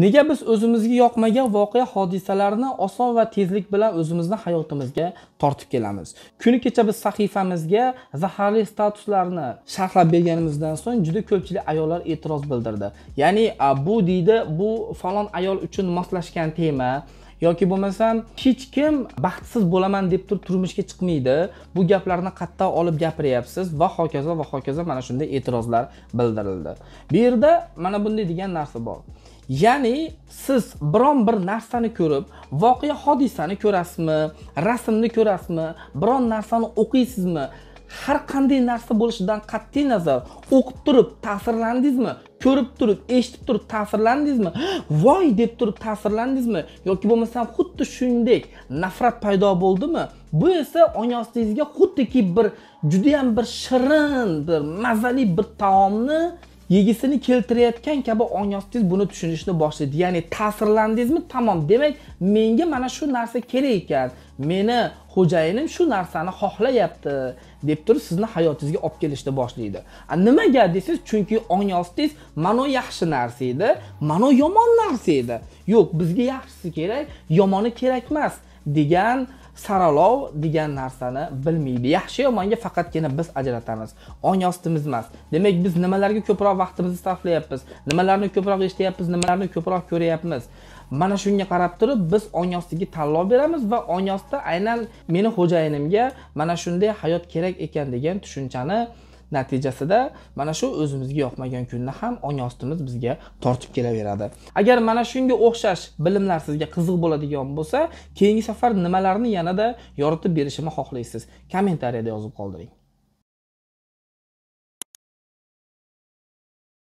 nega biz o'zimizga yoqmagan voqea hodisalarni oson va tezlik bilan o'zimizni hayotimizga tortib kelamiz kuni kecha biz sahifamizga zaharli statuslarni sharhlab berganimizdan so'ng juda ko'pchilik ayollar e'tiroz bildirdi ya'ni bu deydi bu falon ayol uchun moslashgan tema yoki bo'lmasam hech kim baxtsiz bo'laman deb turib turmushga chiqmaydi bu gaplarni qatta olib gapiryapsiz va hokazo va hokazo mana shunday e'tirozlar bildirildi bu yerda mana bunday degan narsa bor ya'ni siz biron bir narsani ko'rib voqea hodisani ko'rasizmi rasmni ko'rasizmi biron narsani o'qiysizmi har qanday narsa bo'lishidan qat'iy nazar o'qib turib ta'sirlandingizmi ko'rib turib eshitib turib ta'sirlandingizmi voy deb turib ta'sirlandingizmi yoki bo'lmasam xuddi shuningdek nafrat paydo bo'ldimi bu esa ong ostingizga xuddiki bir judayam bir shirin bir mazali bir taomni yegisini keltirayotgan kabi ong buni tushunishni boshlaydi ya'ni ta'sirlandingizmi tamom demak menga mana shu narsa kerak ekan meni xo'jayinim shu narsani xohlayapti deb turib sizni hayotingizga olib kelishni boshlaydi nimaga desangiz chunki ong ostingiz mana yaxshi narsa edi mana yomon narsa edi yo'q bizga yaxshisi kerak yomoni kerak emas degan saralov degan narsani bilmaydi yaxshi yomonga faqatgina biz ajratamiz ong ostimiz emas demak biz nimalarga ko'proq vaqtimizni sarflayapmiz nimalarni ko'proq eshityapmiz nimalarni ko'proq ko'ryapmiz mana shunga qarab turib biz ong ostiga tanlov beramiz va ong osti aynan meni xo'jayinimga mana shunday hayot kerak ekan degan tushunchani natijasida mana shu o'zimizga yoqmagan kunni ham ong ostimiz bizga tortib kelaveradi agar mana shunga o'xshash bilimlar sizga qiziq bo'ladigan bo'lsa keyingi safar nimalarni yanada yoritib berishimni xohlaysiz kommentariyada yozib qoldiring